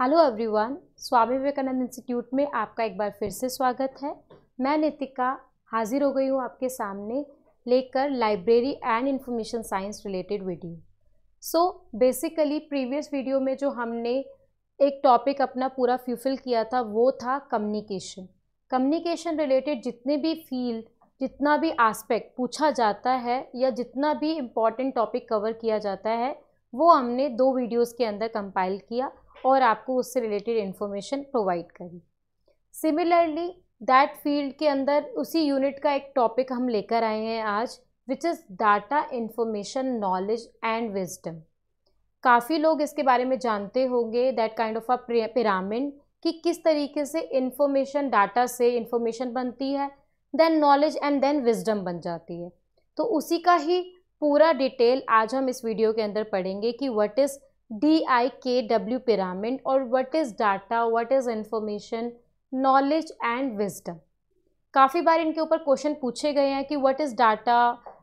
hello everyone Swami Vivekananda institute में आपका एक बार फिर से स्वागत है मैं नितिका हाजिर हो गई हूँ आपके सामने लेकर library and information science related video so basically previous video में जो हमने एक टॉपिक अपना पूरा फ्यूफिल किया था वो था कम्युनिकेशन कम्युनिकेशन रिलेटेड जितने भी फील्ड जितना भी आस्पेक्ट पूछा जाता है या जितना भी इम्पॉर्टेंट टॉपिक कवर किया जाता है वो हमने दो वीडियोस के अंदर कंपाइल किया और आपको उससे रिलेटेड इन्फॉर्मेशन प्रोवाइड करी सिमिलरली दैट फील्ड के अंदर उसी यूनिट का एक टॉपिक हम लेकर आए हैं आज which is data information knowledge and wisdom काफ़ी लोग इसके बारे में जानते होंगे that kind of a pyramid कि किस तरीके से इन्फॉर्मेशन डाटा से इन्फॉर्मेशन बनती है then knowledge and then wisdom बन जाती है तो उसी का ही पूरा डिटेल आज हम इस वीडियो के अंदर पढ़ेंगे कि what is D I K W pyramid और what is data what is information knowledge and wisdom काफ़ी बार इनके ऊपर क्वेश्चन पूछे गए हैं कि वट इज़ डाटा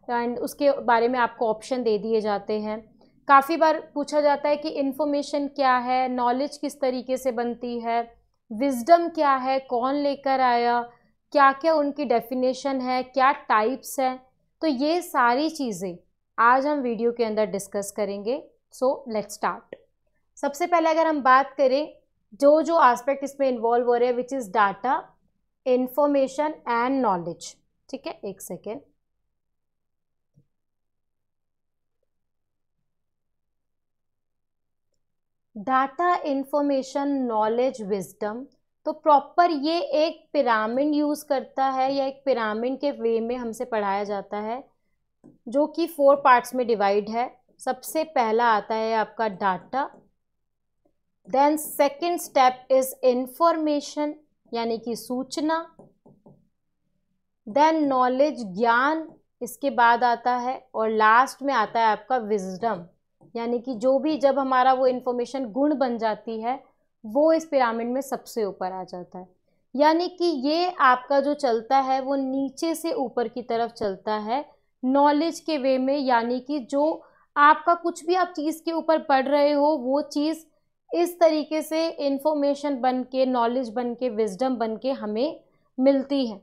एंड उसके बारे में आपको ऑप्शन दे दिए जाते हैं काफ़ी बार पूछा जाता है कि इन्फॉर्मेशन क्या है नॉलेज किस तरीके से बनती है विजडम क्या है कौन लेकर आया क्या क्या उनकी डेफिनेशन है क्या टाइप्स हैं तो ये सारी चीज़ें आज हम वीडियो के अंदर डिस्कस करेंगे सो लेट्स स्टार्ट सबसे पहले अगर हम बात करें जो जो आस्पेक्ट इसमें इन्वॉल्व हो रहे हैं which is data information and knowledge ठीक है एक second data information knowledge wisdom तो प्रॉपर ये एक पिरामिड यूज़ करता है या एक पिरामिड के वे में हमसे पढ़ाया जाता है जो कि फोर पार्ट्स में डिवाइड है सबसे पहला आता है आपका data then second step is information यानी कि सूचना देन नॉलेज ज्ञान इसके बाद आता है और लास्ट में आता है आपका विजडम यानी कि जो भी जब हमारा वो इन्फॉर्मेशन गुण बन जाती है वो इस पिरामिड में सबसे ऊपर आ जाता है यानी कि ये आपका जो चलता है वो नीचे से ऊपर की तरफ चलता है नॉलेज के वे में यानी कि जो आपका कुछ भी आप चीज़ के ऊपर पढ़ रहे हो वो चीज़ इस तरीके से इन्फॉर्मेशन बन के नॉलेज बन के विजडम बन के हमें मिलती है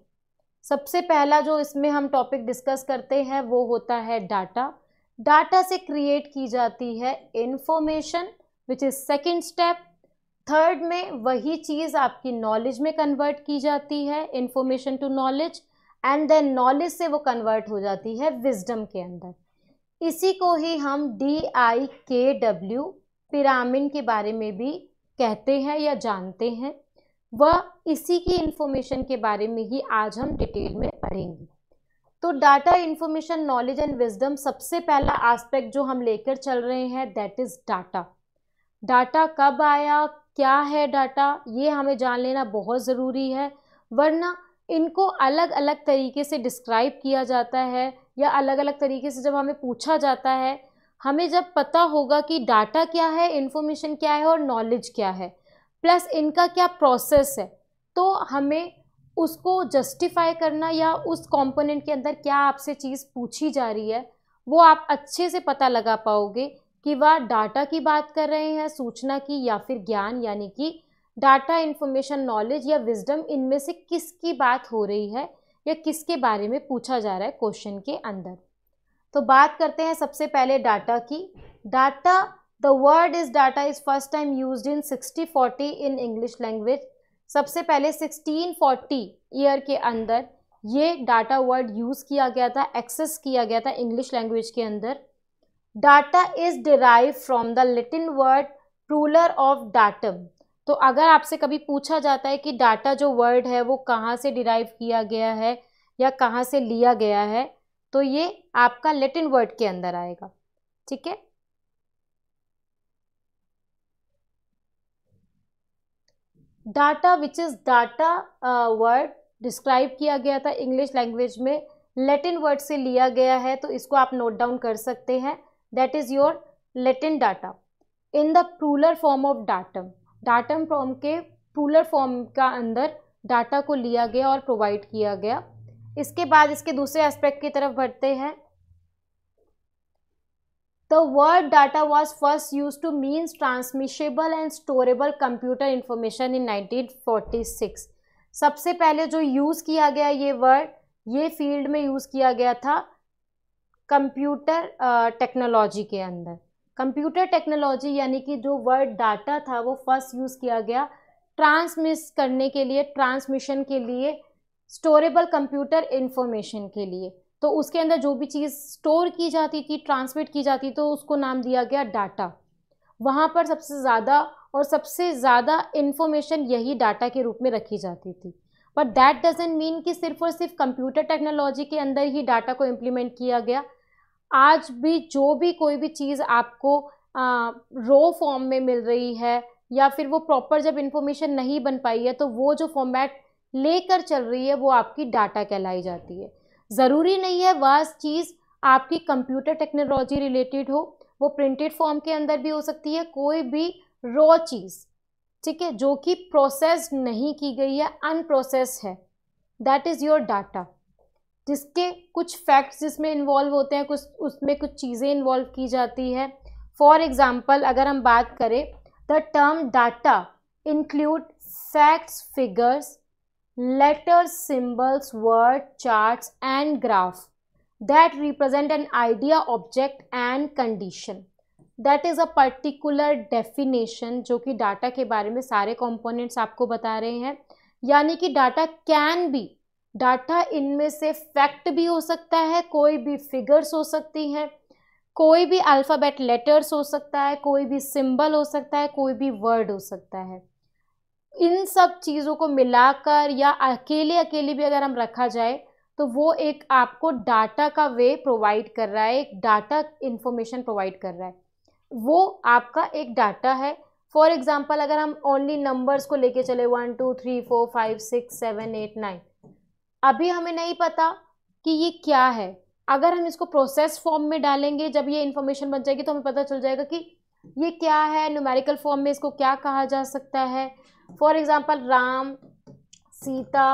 सबसे पहला जो इसमें हम टॉपिक डिस्कस करते हैं वो होता है डाटा डाटा से क्रिएट की जाती है information which is second step third में वही चीज़ आपकी नॉलेज में कन्वर्ट की जाती है information to knowledge and then knowledge से वो कन्वर्ट हो जाती है विजडम के अंदर इसी को ही हम डी आई के डब्ल्यू पिरामिन के बारे में भी कहते हैं या जानते हैं वह इसी की इन्फॉर्मेशन के बारे में ही आज हम डिटेल में पढ़ेंगे तो data information knowledge and wisdom सबसे पहला एस्पेक्ट जो हम लेकर चल रहे हैं दैट इज़ डाटा डाटा कब आया क्या है डाटा ये हमें जान लेना बहुत ज़रूरी है वरना इनको अलग अलग तरीके से डिस्क्राइब किया जाता है या अलग अलग तरीके से जब हमें पूछा जाता है हमें जब पता होगा कि डाटा क्या है इन्फॉर्मेशन क्या है और नॉलेज क्या है प्लस इनका क्या प्रोसेस है तो हमें उसको जस्टिफाई करना या उस कंपोनेंट के अंदर क्या आपसे चीज़ पूछी जा रही है वो आप अच्छे से पता लगा पाओगे कि वह डाटा की बात कर रहे हैं सूचना की या फिर ज्ञान यानी कि डाटा इन्फॉर्मेशन नॉलेज या विजडम इनमें से किसकी बात हो रही है या किसके बारे में पूछा जा रहा है क्वेश्चन के अंदर तो बात करते हैं सबसे पहले डाटा की data the word is data is first time use in sixty forty in English language सबसे पहले सिक्सटीन फोर्टी ईयर के अंदर ये डाटा वर्ड यूज़ किया गया था एक्सेस किया गया था इंग्लिश लैंग्वेज के अंदर data is derive from the Latin word plural of datum तो अगर आपसे कभी पूछा जाता है कि डाटा जो वर्ड है वो कहाँ से डिराइव किया गया है या कहाँ से लिया गया है तो ये आपका लेटिन वर्ड के अंदर आएगा ठीक है data which is data word describe किया गया था इंग्लिश लैंग्वेज में लेटिन वर्ड से लिया गया है तो इसको आप नोट डाउन कर सकते हैं that is your Latin data in the plural form of datum datum form के पूलर फॉर्म का अंदर डाटा को लिया गया और प्रोवाइड किया गया इसके बाद इसके दूसरे एस्पेक्ट की तरफ बढ़ते हैं the word data was first use to means transmissible and storable computer information in nineteen forty six सबसे पहले जो यूज़ किया गया ये वर्ड ये फील्ड में यूज़ किया गया था कंप्यूटर टेक्नोलॉजी के अंदर कंप्यूटर टेक्नोलॉजी यानी कि जो वर्ड डाटा था वो फर्स्ट यूज़ किया गया ट्रांसमिस करने के लिए ट्रांसमिशन के लिए स्टोरेबल कंप्यूटर इंफॉर्मेशन के लिए तो उसके अंदर जो भी चीज़ स्टोर की जाती थी ट्रांसमिट की जाती तो उसको नाम दिया गया डाटा वहाँ पर सबसे ज़्यादा और सबसे ज़्यादा इन्फॉर्मेशन यही डाटा के रूप में रखी जाती थी बट दैट डजेंट मीन कि सिर्फ और सिर्फ कंप्यूटर टेक्नोलॉजी के अंदर ही डाटा को इम्प्लीमेंट किया गया आज भी जो भी कोई भी चीज़ आपको रो फॉर्म में मिल रही है या फिर वो प्रॉपर जब इन्फॉर्मेशन नहीं बन पाई है तो वो जो फॉर्मेट लेकर चल रही है वो आपकी डाटा कहलाई जाती है ज़रूरी नहीं है वह चीज़ आपकी कंप्यूटर टेक्नोलॉजी रिलेटेड हो वो प्रिंटेड फॉर्म के अंदर भी हो सकती है कोई भी रॉ चीज़ ठीक है जो कि प्रोसेस नहीं की गई है अनप्रोसेस है दैट इज़ योर डाटा जिसके कुछ फैक्ट्स जिसमें इन्वॉल्व होते हैं कुछ उसमें कुछ चीज़ें इन्वॉल्व की जाती है फॉर एग्ज़ाम्पल अगर हम बात करें the term data include facts figures letter symbols word chart and graph that represent an idea object and condition that is a particular definition जो कि डाटा के बारे में सारे कॉम्पोनेंट्स आपको बता रहे हैं यानी कि डाटा कैन बी डाटा इनमें से फैक्ट भी हो सकता है कोई भी फिगर्स हो सकती हैं कोई भी अल्फ़ाबेट लेटर्स हो सकता है कोई भी सिंबल हो सकता है कोई भी वर्ड हो सकता है इन सब चीज़ों को मिलाकर या अकेले अकेले भी अगर हम रखा जाए तो वो एक आपको डाटा का वे प्रोवाइड कर रहा है एक डाटा इन्फॉर्मेशन प्रोवाइड कर रहा है वो आपका एक डाटा है फॉर एग्ज़ाम्पल अगर हम ओनली नंबर्स को लेके चले one two three four five six seven eight nine अभी हमें नहीं पता कि ये क्या है अगर हम इसको प्रोसेस फॉर्म में डालेंगे जब ये इन्फॉर्मेशन बन जाएगी तो हमें पता चल जाएगा कि ये क्या है न्यूमेरिकल फॉर्म में इसको क्या कहा जा सकता है for example Ram Sita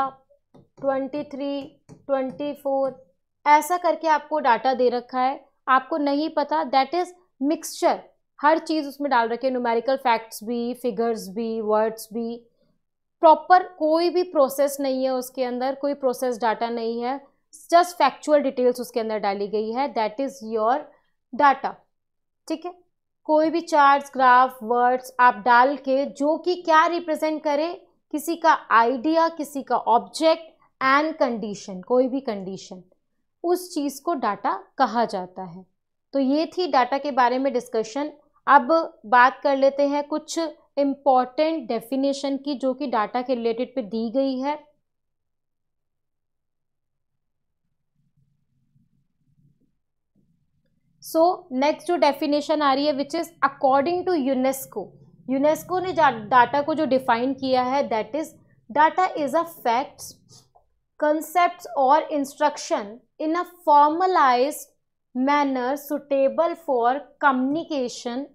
twenty three twenty four ऐसा करके आपको डाटा दे रखा है आपको नहीं पता दैट इज़ मिक्सचर हर चीज़ उसमें डाल रखी है न्यूमेरिकल फैक्ट्स भी फिगर्स भी वर्ड्स भी प्रॉपर कोई भी प्रोसेस नहीं है उसके अंदर कोई प्रोसेस डाटा नहीं है जस्ट फैक्चुअल डिटेल्स उसके अंदर डाली गई है दैट इज़ योर डाटा ठीक है कोई भी चार्ट ग्राफ वर्ड्स आप डाल के जो कि क्या रिप्रेजेंट करे किसी का आइडिया किसी का ऑब्जेक्ट एंड कंडीशन कोई भी कंडीशन उस चीज़ को डाटा कहा जाता है तो ये थी डाटा के बारे में डिस्कशन अब बात कर लेते हैं कुछ इम्पॉर्टेंट डेफिनेशन की जो कि डाटा के रिलेटेड पे दी गई है सो नेक्स्ट जो डेफिनेशन आ रही है which is according to UNESCO UNESCO ने डाटा को जो डिफाइन किया है that is data is a fact concept और instruction in a formalize manner suitable for communication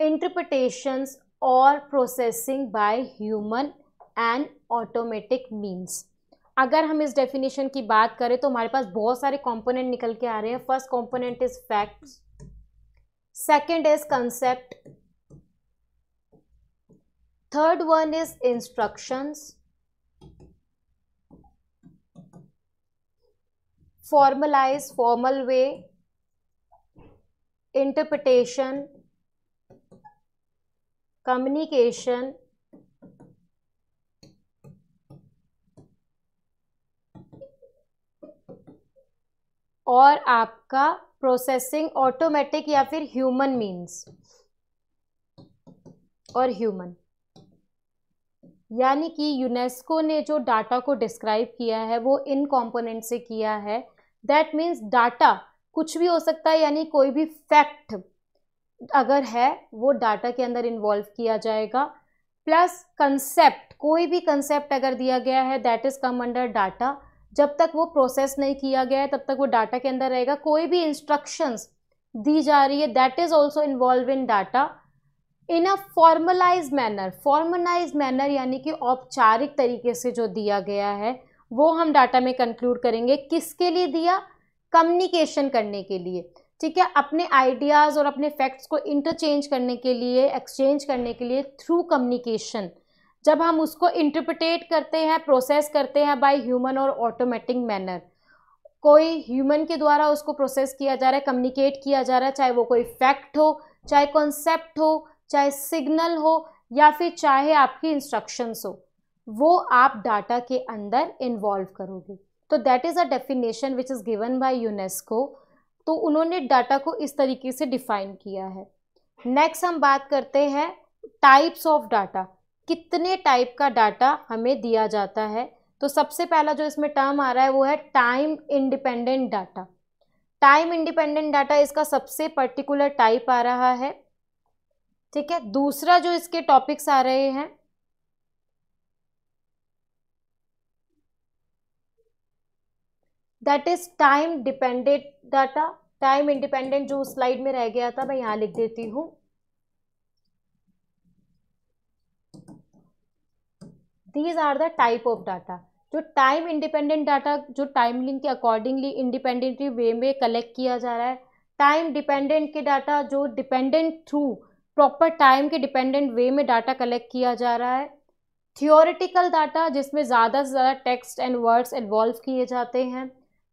interpretation और processing by human and automatic means अगर हम इस डेफिनेशन की बात करें तो हमारे पास बहुत सारे कंपोनेंट निकल के आ रहे हैं first component is facts second is concept third one is instructions formalize formal way interpretation communication और आपका प्रोसेसिंग ऑटोमेटिक या फिर ह्यूमन मीन्स और ह्यूमन यानी कि यूनेस्को ने जो डाटा को डिस्क्राइब किया है वो इन कंपोनेंट से किया है दैट मीन्स डाटा कुछ भी हो सकता है यानी कोई भी फैक्ट अगर है वो डाटा के अंदर इन्वॉल्व किया जाएगा प्लस कंसेप्ट कोई भी कंसेप्ट अगर दिया गया है that is come under data जब तक वो प्रोसेस नहीं किया गया है तब तक वो डाटा के अंदर रहेगा कोई भी इंस्ट्रक्शंस दी जा रही है that is also involve in data in a formalize manner formalize manner यानी कि औपचारिक तरीके से जो दिया गया है वो हम डाटा में कंक्लूड करेंगे किसके लिए दिया कम्युनिकेशन करने के लिए ठीक है अपने आइडियाज़ और अपने फैक्ट्स को इंटरचेंज करने के लिए एक्सचेंज करने के लिए थ्रू कम्युनिकेशन जब हम उसको इंटरप्रटेट करते हैं प्रोसेस करते हैं बाय ह्यूमन और ऑटोमेटिक मैनर कोई ह्यूमन के द्वारा उसको प्रोसेस किया जा रहा है कम्युनिकेट किया जा रहा है चाहे वो कोई फैक्ट हो चाहे कॉन्सेप्ट हो चाहे सिग्नल हो या फिर चाहे आपकी इंस्ट्रक्शंस हो वो आप डाटा के अंदर इन्वॉल्व करोगे तो that is a definition which is given by UNESCO तो उन्होंने डाटा को इस तरीके से डिफाइन किया है नेक्स्ट हम बात करते हैं टाइप्स ऑफ डाटा कितने टाइप का डाटा हमें दिया जाता है तो सबसे पहला जो इसमें टर्म आ रहा है वो है time independent data time independent data इसका सबसे पर्टिकुलर टाइप आ रहा है ठीक है दूसरा जो इसके टॉपिक्स आ रहे हैं that is time dependent data time independent जो स्लाइड में रह गया था मैं यहाँ लिख देती हूं these are the type of data जो टाइम इंडिपेंडेंट डाटा जो टाइम लिंक के अकॉर्डिंगली इंडिपेंडेंटली वे में कलेक्ट किया जा रहा है टाइम डिपेंडेंट के डाटा जो डिपेंडेंट थ्रू प्रॉपर टाइम के डिपेंडेंट वे में डाटा कलेक्ट किया जा रहा है थियोरिटिकल डाटा जिसमें ज़्यादा से ज़्यादा टेक्स्ट एंड वर्ड्स इन्वॉल्व किए जाते हैं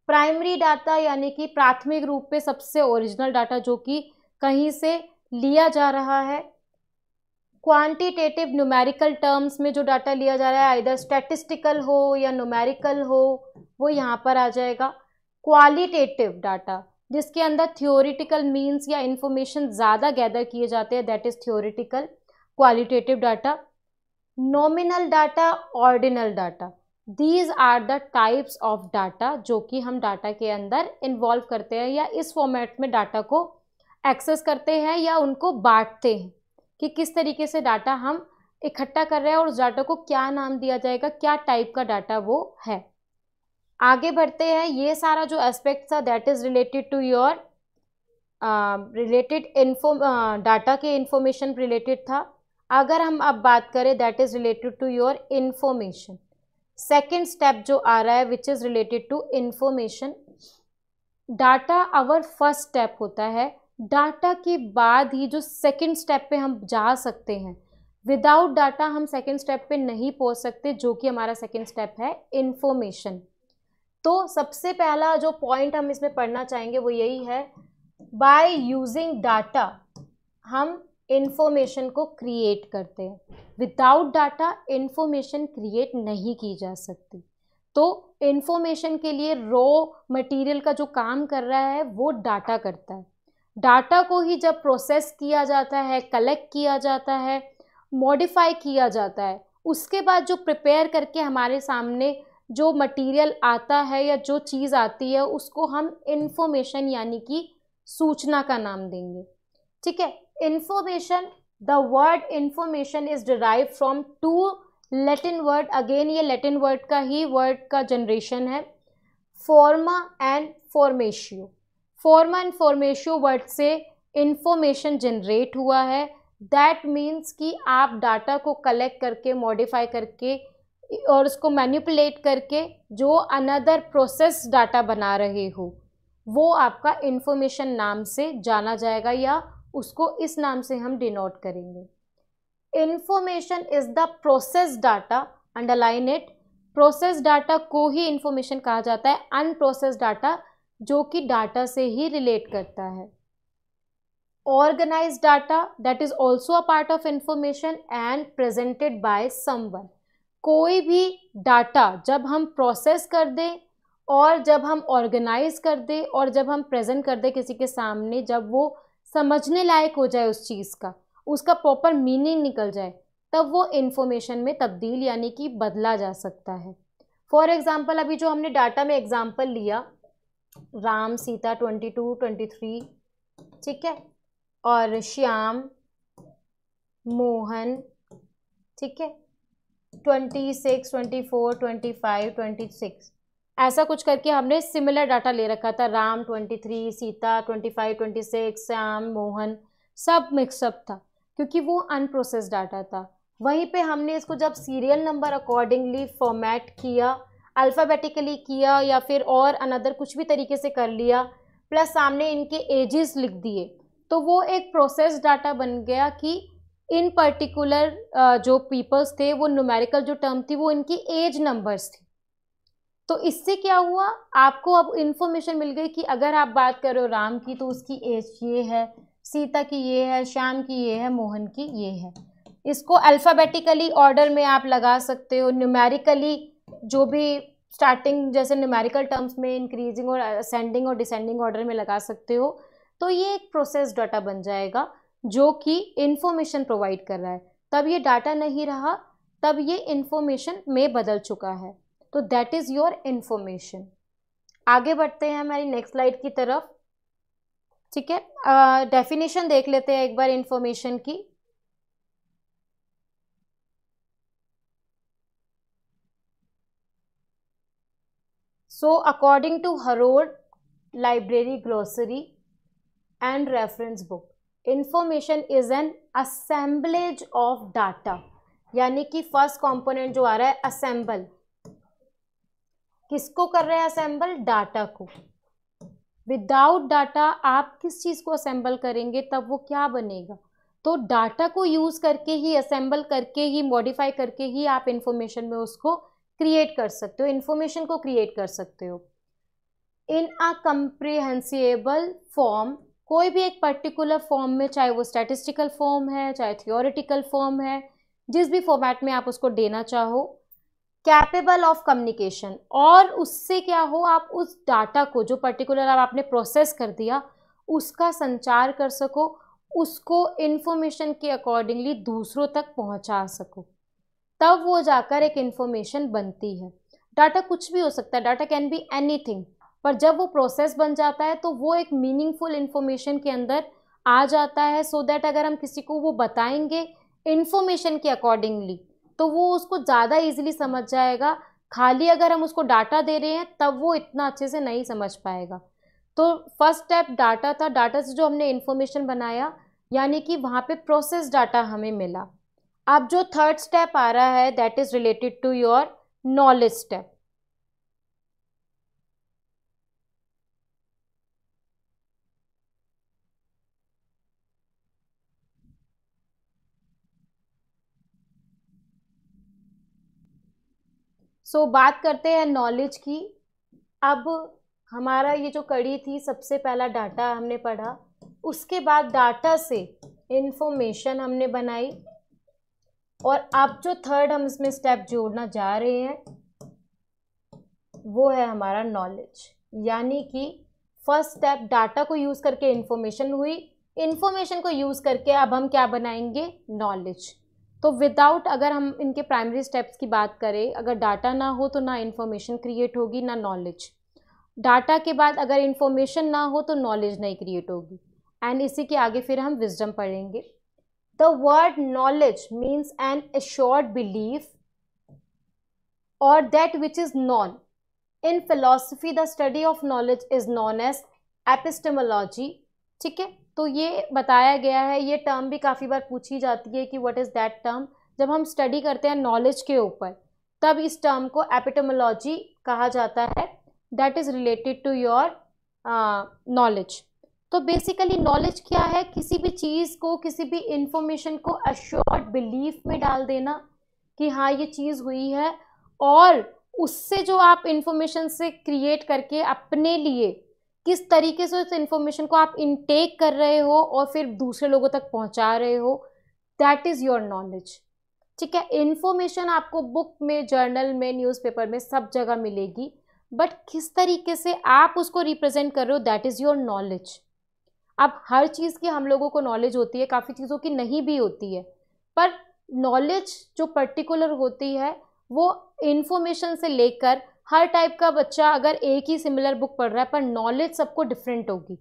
प्राइमरी डाटा यानी कि प्राथमिक रूप पे सबसे ओरिजिनल डाटा जो कि कहीं से लिया जा रहा है क्वांटिटेटिव न्यूमेरिकल टर्म्स में जो डाटा लिया जा रहा है इधर स्टेटिस्टिकल हो या न्यूमेरिकल हो वो यहाँ पर आ जाएगा क्वालिटेटिव डाटा जिसके अंदर थियोरिटिकल मीन्स या इन्फॉर्मेशन ज़्यादा गैदर किए जाते हैं that is theoretical qualitative data nominal data ordinal data these are the types of data जो कि हम डाटा के अंदर इन्वॉल्व करते हैं या इस फॉर्मेट में डाटा को एक्सेस करते हैं या उनको बांटते हैं कि किस तरीके से डाटा हम इकट्ठा कर रहे हैं और उस डाटा को क्या नाम दिया जाएगा क्या टाइप का डाटा वो है आगे बढ़ते हैं ये सारा जो एस्पेक्ट था that is related to your related info data के इन्फॉर्मेशन रिलेटेड था अगर हम अब बात करें that is related to your information second step जो आ रहा है which is related to information data our first step होता है डाटा के बाद ही जो सेकेंड स्टेप पे हम जा सकते हैं विदाउट डाटा हम सेकेंड स्टेप पे नहीं पहुंच सकते जो कि हमारा सेकेंड स्टेप है इन्फॉर्मेशन तो सबसे पहला जो पॉइंट हम इसमें पढ़ना चाहेंगे वो यही है बाय यूजिंग डाटा हम इन्फॉर्मेशन को क्रिएट करते हैं विदाउट डाटा इन्फॉर्मेशन क्रिएट नहीं की जा सकती तो इन्फॉर्मेशन के लिए रॉ मटेरियल का जो काम कर रहा है वो डाटा करता है डाटा को ही जब प्रोसेस किया जाता है कलेक्ट किया जाता है मॉडिफाई किया जाता है उसके बाद जो प्रिपेयर करके हमारे सामने जो मटेरियल आता है या जो चीज़ आती है उसको हम इन्फॉर्मेशन यानी कि सूचना का नाम देंगे ठीक है information the word information is derive from to Latin word again ये लेटिन वर्ड का ही वर्ड का जनरेशन है फॉर्मा and formatio forma and formatio word से इंफॉर्मेशन जनरेट हुआ है दैट मीन्स कि आप डाटा को कलेक्ट करके मॉडिफाई करके और उसको मैनिपुलेट करके जो अनदर प्रोसेस डाटा बना रहे हो वो आपका इन्फॉर्मेशन नाम से जाना जाएगा या उसको इस नाम से हम डिनोट करेंगे information is the process data underline it process data को ही इन्फॉर्मेशन कहा जाता है अनप्रोसेस डाटा जो कि डाटा से ही रिलेट करता है organize data that is also a part of information and presented by someone कोई भी डाटा जब हम प्रोसेस कर दें और जब हम ऑर्गेनाइज कर दें और जब हम प्रेजेंट कर दें किसी के सामने जब वो समझने लायक हो जाए उस चीज़ का उसका प्रॉपर मीनिंग निकल जाए तब वो इन्फॉर्मेशन में तब्दील यानी कि बदला जा सकता है फॉर एग्ज़ाम्पल अभी जो हमने डाटा में एग्ज़ाम्पल लिया Ram Sita twenty two twenty three ठीक है और श्याम मोहन ठीक है twenty six twenty four twenty five twenty six ऐसा कुछ करके हमने सिमिलर डाटा ले रखा था Ram twenty three Sita twenty five twenty six Shyam Mohan सब मिक्सअप था क्योंकि वो अनप्रोसेस डाटा था वहीं पे हमने इसको जब सीरियल नंबर अकॉर्डिंगली फॉर्मेट किया अल्फ़ाबेटिकली किया या फिर और अनदर कुछ भी तरीके से कर लिया प्लस सामने इनके एजेस लिख दिए तो वो एक प्रोसेस डाटा बन गया कि इन पर्टिकुलर जो पीपल्स थे वो न्यूमेरिकल जो टर्म थी वो इनकी एज नंबर्स थी तो इससे क्या हुआ आपको अब इन्फॉर्मेशन मिल गई कि अगर आप बात करो राम की तो उसकी एज ये है सीता की ये है श्याम की ये है मोहन की ये है इसको अल्फ़ाबेटिकली ऑर्डर में आप लगा सकते हो न्यूमेरिकली जो भी स्टार्टिंग जैसे न्यूमेरिकल टर्म्स में इंक्रीजिंग और असेंडिंग और डिसेंडिंग ऑर्डर में लगा सकते हो तो ये एक प्रोसेस डाटा बन जाएगा जो कि इन्फॉर्मेशन प्रोवाइड कर रहा है तब ये डाटा नहीं रहा तब ये इन्फॉर्मेशन में बदल चुका है तो दैट इज योर इन्फॉर्मेशन आगे बढ़ते हैं हमारी नेक्स्ट स्लाइड की तरफ ठीक है डेफिनेशन देख लेते हैं एक बार इंफॉर्मेशन की so according to Harrod library glossary and reference book information is an assemblage of data यानी कि फर्स्ट कॉम्पोनेंट जो आ रहा है असेंबल किसको कर रहे हैं असेंबल डाटा को विदाउट डाटा आप किस चीज़ को असेंबल करेंगे तब वो क्या बनेगा तो डाटा को यूज़ करके ही असेंबल करके ही मॉडिफाई करके ही आप इन्फॉर्मेशन में उसको क्रिएट कर सकते हो इन्फॉर्मेशन को क्रिएट कर सकते हो इन अ कंप्रिहेंसिएबल फॉर्म कोई भी एक पर्टिकुलर फॉर्म में चाहे वो स्टैटिस्टिकल फॉर्म है चाहे थियोरिटिकल फॉर्म है जिस भी फॉर्मेट में आप उसको देना चाहो कैपेबल ऑफ कम्युनिकेशन और उससे क्या हो आप उस डाटा को जो पर्टिकुलर आप आपने प्रोसेस कर दिया उसका संचार कर सको उसको इन्फॉर्मेशन के अकॉर्डिंगली दूसरों तक पहुंचा सको तब वो जाकर एक इन्फॉर्मेशन बनती है डाटा कुछ भी हो सकता है डाटा कैन बी एनी पर जब वो प्रोसेस बन जाता है तो वो एक मीनिंगफुल इन्फॉर्मेशन के अंदर आ जाता है सो so दैट अगर हम किसी को वो बताएंगे इन्फॉर्मेशन के अकॉर्डिंगली तो वो उसको ज़्यादा ईजिली समझ जाएगा खाली अगर हम उसको डाटा दे रहे हैं तब वो इतना अच्छे से नहीं समझ पाएगा तो फर्स्ट स्टेप डाटा था डाटा से जो हमने इन्फॉर्मेशन बनाया यानी कि वहाँ पे प्रोसेस डाटा हमें मिला अब जो थर्ड स्टेप आ रहा है that is related to your knowledge step so so, बात करते हैं नॉलेज की अब हमारा ये जो कड़ी थी सबसे पहला डाटा हमने पढ़ा उसके बाद डाटा से इन्फॉर्मेशन हमने बनाई और अब जो थर्ड हम इसमें स्टेप जोड़ना जा रहे हैं वो है हमारा नॉलेज यानी कि फर्स्ट स्टेप डाटा को यूज़ करके इन्फॉर्मेशन हुई इन्फॉर्मेशन को यूज़ करके अब हम क्या बनाएंगे नॉलेज तो विदाउट अगर हम इनके प्राइमरी स्टेप्स की बात करें अगर डाटा ना हो तो ना इन्फॉर्मेशन क्रिएट होगी ना नॉलेज डाटा के बाद अगर इन्फॉर्मेशन ना हो तो नॉलेज नहीं क्रिएट होगी एंड इसी के आगे फिर हम विजडम पढ़ेंगे the word knowledge means an assured believe और that which is known in philosophy the study of knowledge is known as epistemology ठीक है तो ये बताया गया है ये टर्म भी काफ़ी बार पूछी जाती है कि व्हाट इज़ दैट टर्म जब हम स्टडी करते हैं नॉलेज के ऊपर तब इस टर्म को एपिटमोलॉजी कहा जाता है that is related to your knowledge तो बेसिकली नॉलेज क्या है किसी भी चीज़ को किसी भी इंफॉर्मेशन को अश्योर्ड बिलीफ में डाल देना कि हाँ ये चीज़ हुई है और उससे जो आप इंफॉर्मेशन से क्रिएट करके अपने लिए किस तरीके से उस इन्फॉर्मेशन को आप इनटेक कर रहे हो और फिर दूसरे लोगों तक पहुंचा रहे हो दैट इज़ योर नॉलेज ठीक है इन्फॉर्मेशन आपको बुक में जर्नल में न्यूज़पेपर में सब जगह मिलेगी बट किस तरीके से आप उसको रिप्रेजेंट कर रहे हो दैट इज़ योर नॉलेज अब हर चीज़ की हम लोगों को नॉलेज होती है काफ़ी चीज़ों की नहीं भी होती है पर नॉलेज जो पर्टिकुलर होती है वो इन्फॉर्मेशन से लेकर हर टाइप का बच्चा अगर एक ही सिमिलर बुक पढ़ रहा है पर नॉलेज सबको डिफरेंट होगी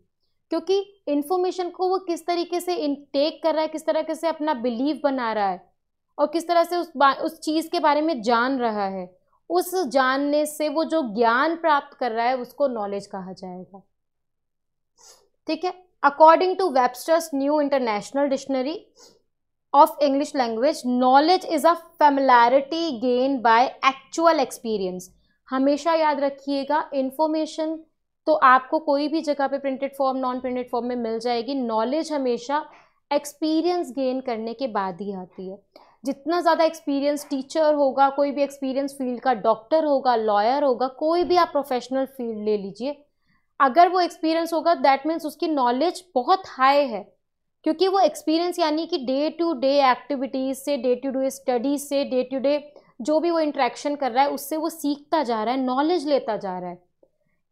क्योंकि इन्फॉर्मेशन को वो किस तरीके से इनटेक कर रहा है किस तरह से अपना बिलीव बना रहा है और किस तरह से उस उस चीज़ के बारे में जान रहा है उस जानने से वो जो ज्ञान प्राप्त कर रहा है उसको नॉलेज कहा जाएगा ठीक है according to Webster's new international dictionary of English language knowledge is a familiarity gain by actual experience हमेशा याद रखिएगा इन्फॉर्मेशन तो आपको कोई भी जगह पे printed form non printed form में मिल जाएगी नॉलेज हमेशा एक्सपीरियंस गेन करने के बाद ही आती है जितना ज़्यादा एक्सपीरियंस टीचर होगा कोई भी एक्सपीरियंस फील्ड का डॉक्टर होगा लॉयर होगा कोई भी आप प्रोफेशनल फील्ड ले लीजिए अगर वो एक्सपीरियंस होगा दैट मीन्स उसकी नॉलेज बहुत हाई है क्योंकि वो एक्सपीरियंस यानी कि डे टू डे एक्टिविटीज़ से डे टू डे स्टडीज से डे टू डे जो भी वो इंट्रैक्शन कर रहा है उससे वो सीखता जा रहा है नॉलेज लेता जा रहा है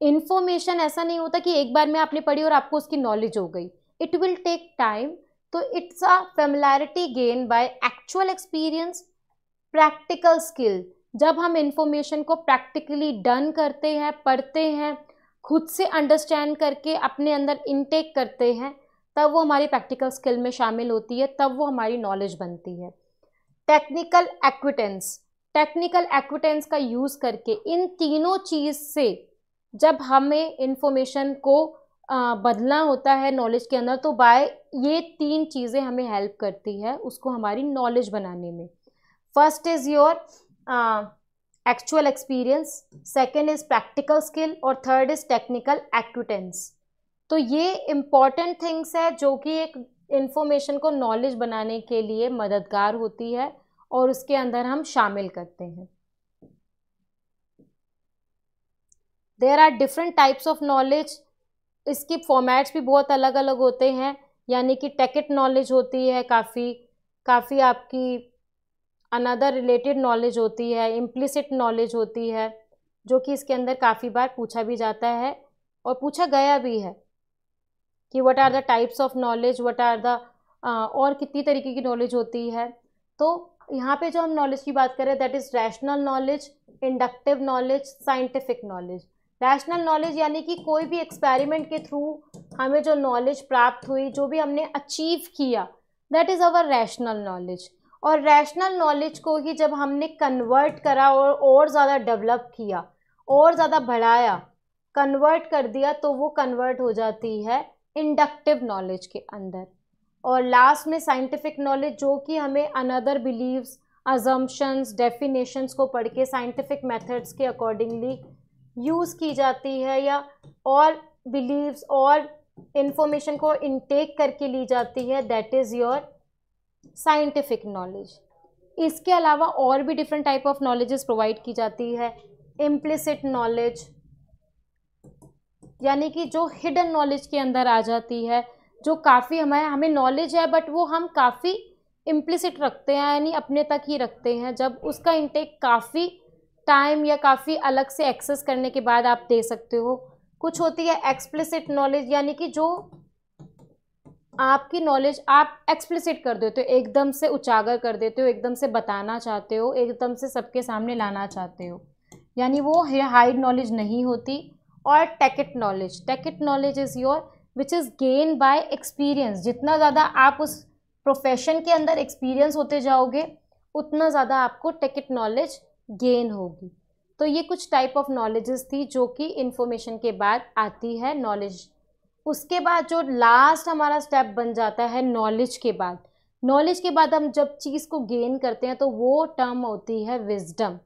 इन्फॉर्मेशन ऐसा नहीं होता कि एक बार में आपने पढ़ी और आपको उसकी नॉलेज हो गई इट विल टेक टाइम तो it's a familiarity gain by actual experience practical skill जब हम इंफॉर्मेशन को प्रैक्टिकली डन करते हैं पढ़ते हैं खुद से अंडरस्टैंड करके अपने अंदर इनटेक करते हैं तब वो हमारी प्रैक्टिकल स्किल में शामिल होती है तब वो हमारी नॉलेज बनती है टेक्निकल एक्विटेंस टेक्निकल एक्विटेंस का यूज़ करके इन तीनों चीज़ से जब हमें इन्फॉर्मेशन को बदलना होता है नॉलेज के अंदर तो बाय ये तीन चीज़ें हमें हेल्प करती है उसको हमारी नॉलेज बनाने में first is your actual experience second is practical skill और थर्ड इज़ टेक्निकल एक्विटेंस तो ये इम्पॉर्टेंट थिंग्स है जो कि एक इन्फॉर्मेशन को नॉलेज बनाने के लिए मददगार होती है और उसके अंदर हम शामिल करते हैं there are different types of knowledge इसके फॉर्मेट्स भी बहुत अलग अलग होते हैं यानी कि टेकेट नॉलेज होती है काफ़ी काफ़ी आपकी अनदर रिलेटेड नॉलेज होती है इम्प्लिसिट नॉलेज होती है जो कि इसके अंदर काफ़ी बार पूछा भी जाता है और पूछा गया भी है कि what are the types of knowledge what are the और कितनी तरीके की नॉलेज होती है तो यहाँ पे जो हम नॉलेज की बात करें that is rational knowledge inductive knowledge scientific knowledge rational knowledge यानी कि कोई भी एक्सपेरिमेंट के थ्रू हमें जो नॉलेज प्राप्त हुई जो भी हमने अचीव किया that is our rational knowledge और रैशनल नॉलेज को ही जब हमने कन्वर्ट करा और और ज़्यादा डेवलप किया और ज़्यादा बढ़ाया कन्वर्ट कर दिया तो वो कन्वर्ट हो जाती है इंडक्टिव नॉलेज के अंदर और लास्ट में साइंटिफिक नॉलेज जो कि हमें अनदर बिलीव्स अजम्पन्स डेफिनेशंस को पढ़ के साइंटिफिक मेथड्स के अकॉर्डिंगली यूज़ की जाती है या और बिलीव्स और इन्फॉर्मेशन को इनटेक करके ली जाती है that is your scientific knowledge इसके अलावा और भी different type of knowledges provide की जाती है इम्प्लिसिट नॉलेज यानी कि जो हिडन नॉलेज के अंदर आ जाती है जो काफ़ी हमारे हमें नॉलेज है बट वो हम काफ़ी इम्प्लिसिट रखते हैं यानी अपने तक ही रखते हैं जब उसका इंटेक काफ़ी टाइम या काफ़ी अलग से एक्सेस करने के बाद आप दे सकते हो कुछ होती है एक्सप्लिसिट नॉलेज यानी कि जो आपकी नॉलेज आप एक्सप्लिसिट कर देते हो एकदम से उजागर कर देते हो एकदम से बताना चाहते हो एकदम से सबके सामने लाना चाहते हो यानी वो हाइड नॉलेज नहीं होती और tacit knowledge tacit knowledge is your which is gain by experience जितना ज़्यादा आप उस प्रोफेशन के अंदर एक्सपीरियंस होते जाओगे उतना ज़्यादा आपको टिकट नॉलेज गेन होगी तो ये कुछ टाइप ऑफ नॉलेजेस थी जो कि इन्फॉर्मेशन के बाद आती है नॉलेज उसके बाद जो लास्ट हमारा स्टेप बन जाता है नॉलेज के बाद नॉलेज के बाद हम जब चीज़ को गेन करते हैं तो वो टर्म होती है विजडम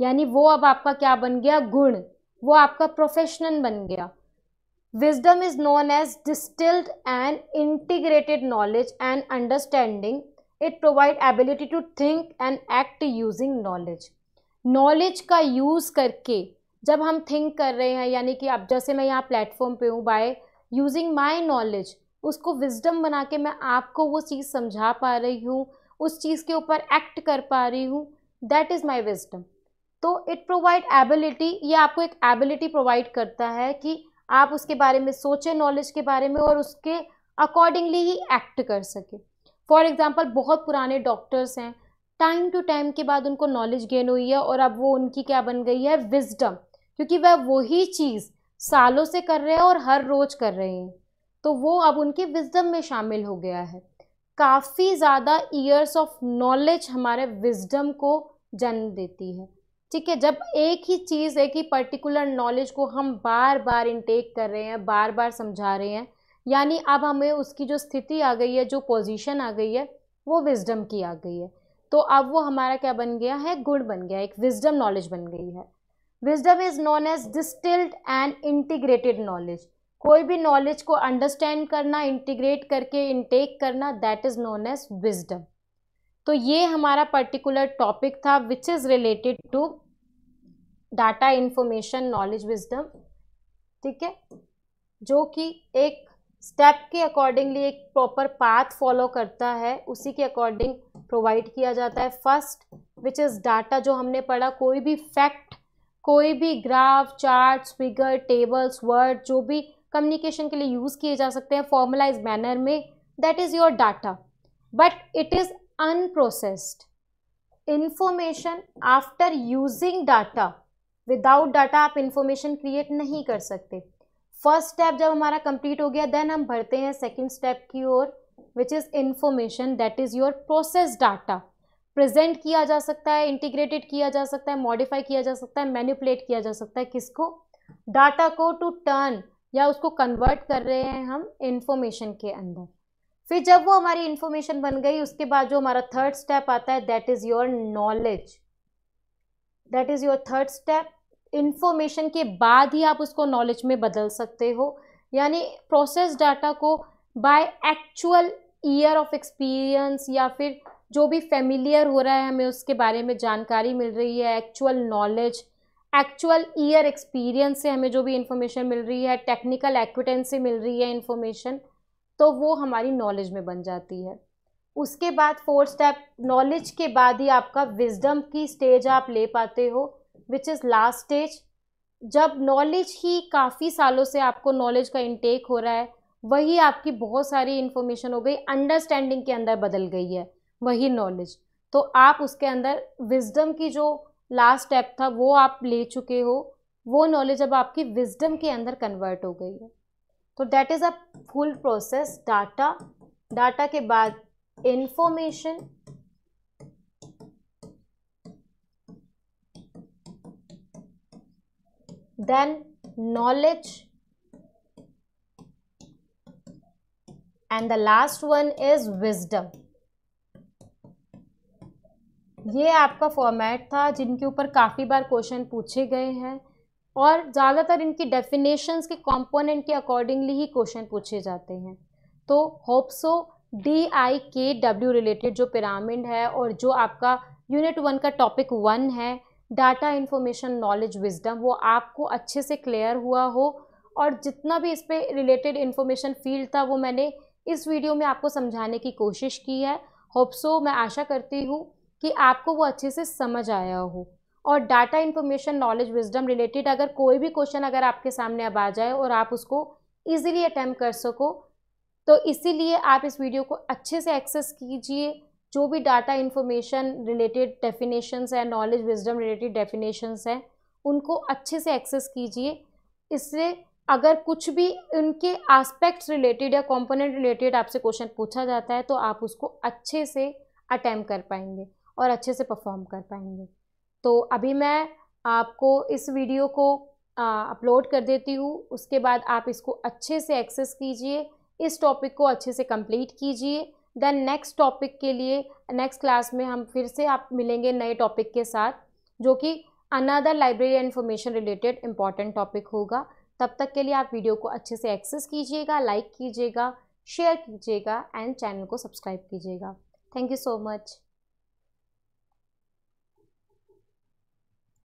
यानी वो अब आपका क्या बन गया गुण वो आपका प्रोफेशनल बन गया wisdom is known as distilled and integrated knowledge and understanding it provide ability to think and act using knowledge knowledge का use करके जब हम think कर रहे हैं यानी कि अब जैसे मैं यहाँ platform पे हूँ by using my knowledge उसको wisdom बना के मैं आपको वो चीज़ समझा पा रही हूँ उस चीज़ के ऊपर एक्ट कर पा रही हूँ दैट इज़ माई विजडम तो इट प्रोवाइड एबिलिटी ये आपको एक एबिलिटी प्रोवाइड करता है कि आप उसके बारे में सोचें नॉलेज के बारे में और उसके अकॉर्डिंगली ही एक्ट कर सके फॉर एग्ज़ाम्पल बहुत पुराने डॉक्टर्स हैं टाइम टू टाइम के बाद उनको नॉलेज गेन हुई है और अब वो उनकी क्या बन गई है विजडम क्योंकि वह वही चीज़ सालों से कर रहे हैं और हर रोज़ कर रहे हैं तो वो अब उनकी विजडम में शामिल हो गया है काफ़ी ज़्यादा ईयर्स ऑफ नॉलेज हमारे विजडम को जन्म देती है ठीक है जब एक ही चीज़ एक ही पर्टिकुलर नॉलेज को हम बार बार इनटेक कर रहे हैं बार बार समझा रहे हैं यानी अब हमें उसकी जो स्थिति आ गई है जो पोजीशन आ गई है वो विजडम की आ गई है तो अब वो हमारा क्या बन गया है गुण बन गया एक विजडम नॉलेज बन गई है wisdom is known as distilled and integrated knowledge कोई भी नॉलेज को अंडरस्टैंड करना इंटीग्रेट करके इनटेक करना that is known as wisdom तो ये हमारा पर्टिकुलर टॉपिक था which is related to data information knowledge wisdom ठीक है जो कि एक स्टेप के अकॉर्डिंगली एक प्रॉपर पाथ फॉलो करता है उसी के अकॉर्डिंग प्रोवाइड किया जाता है फर्स्ट विच इज़ डाटा जो हमने पढ़ा कोई भी फैक्ट कोई भी graph chart figure tables word जो भी कम्युनिकेशन के लिए यूज़ किए जा सकते हैं फॉर्मलाइज मैनर में that is your data but it is unprocessed information after using data without data आप इंफॉर्मेशन क्रिएट नहीं कर सकते फर्स्ट स्टेप जब हमारा कंप्लीट हो गया देन हम भरते हैं सेकेंड स्टेप की ओर which is information that is your process data present किया जा सकता है इंटीग्रेटेड किया जा सकता है मॉडिफाई किया जा सकता है मैन्युपुलेट किया जा सकता है किसको डाटा को टू टर्न या उसको कन्वर्ट कर रहे हैं हम इंफॉर्मेशन के अंदर फिर जब वो हमारी इन्फॉर्मेशन बन गई उसके बाद जो हमारा थर्ड स्टेप आता है that is your knowledge that is your third step information के बाद ही आप उसको नॉलेज में बदल सकते हो यानी प्रोसेस डाटा को by actual year of experience या फिर जो भी फेमिलियर हो रहा है हमें उसके बारे में जानकारी मिल रही है actual knowledge actual year experience से हमें जो भी इन्फॉर्मेशन मिल रही है टेक्निकल एक्विटेंस से मिल रही है इन्फॉर्मेशन तो वो हमारी नॉलेज में बन जाती है उसके बाद फोर्थ स्टेप नॉलेज के बाद ही आपका विजडम की स्टेज आप ले पाते हो विच इज़ लास्ट स्टेज जब नॉलेज ही काफ़ी सालों से आपको नॉलेज का इनटेक हो रहा है वही आपकी बहुत सारी इन्फॉर्मेशन हो गई अंडरस्टैंडिंग के अंदर बदल गई है वही नॉलेज तो आप उसके अंदर विजडम की जो लास्ट स्टेप था वो आप ले चुके हो वो नॉलेज अब आपकी विजडम के अंदर कन्वर्ट हो गई है तो that is a full process data data के बाद information then knowledge and the last one is wisdom ये आपका फॉर्मेट था जिनके ऊपर काफ़ी बार क्वेश्चन पूछे गए हैं और ज़्यादातर इनकी डेफिनेशंस के कंपोनेंट के अकॉर्डिंगली ही क्वेश्चन पूछे जाते हैं तो hope so D I K W related जो पिरामिड है और जो आपका यूनिट वन का टॉपिक वन है डाटा इन्फॉर्मेशन नॉलेज विजडम वो आपको अच्छे से क्लियर हुआ हो और जितना भी इस पर रिलेटेड इन्फॉर्मेशन फील्ड था वो मैंने इस वीडियो में आपको समझाने की कोशिश की है होप्सो मैं आशा करती हूँ कि आपको वो अच्छे से समझ आया हो और data information knowledge wisdom related अगर कोई भी क्वेश्चन अगर आपके सामने अब आ जाए और आप उसको ईजिली अटैम्प कर सको तो इसीलिए आप इस वीडियो को अच्छे से एक्सेस कीजिए जो भी डाटा इन्फॉर्मेशन रिलेटेड डेफिनेशंस है नॉलेज विजडम रिलेटेड डेफिनेशंस हैं उनको अच्छे से एक्सेस कीजिए इससे अगर कुछ भी उनके आस्पेक्ट्स रिलेटेड या कंपोनेंट रिलेटेड आपसे क्वेश्चन पूछा जाता है तो आप उसको अच्छे से अटैम्प कर पाएंगे और अच्छे से परफॉर्म कर पाएंगे तो अभी मैं आपको इस वीडियो को अपलोड कर देती हूँ उसके बाद आप इसको अच्छे से एक्सेस कीजिए इस टॉपिक को अच्छे से कंप्लीट कीजिए देन नेक्स्ट टॉपिक के लिए नेक्स्ट क्लास में हम फिर से आप मिलेंगे नए टॉपिक के साथ जो कि another library information related important topic होगा तब तक के लिए आप वीडियो को अच्छे से एक्सेस कीजिएगा लाइक कीजिएगा शेयर कीजिएगा एंड चैनल को सब्सक्राइब कीजिएगा थैंक यू सो मच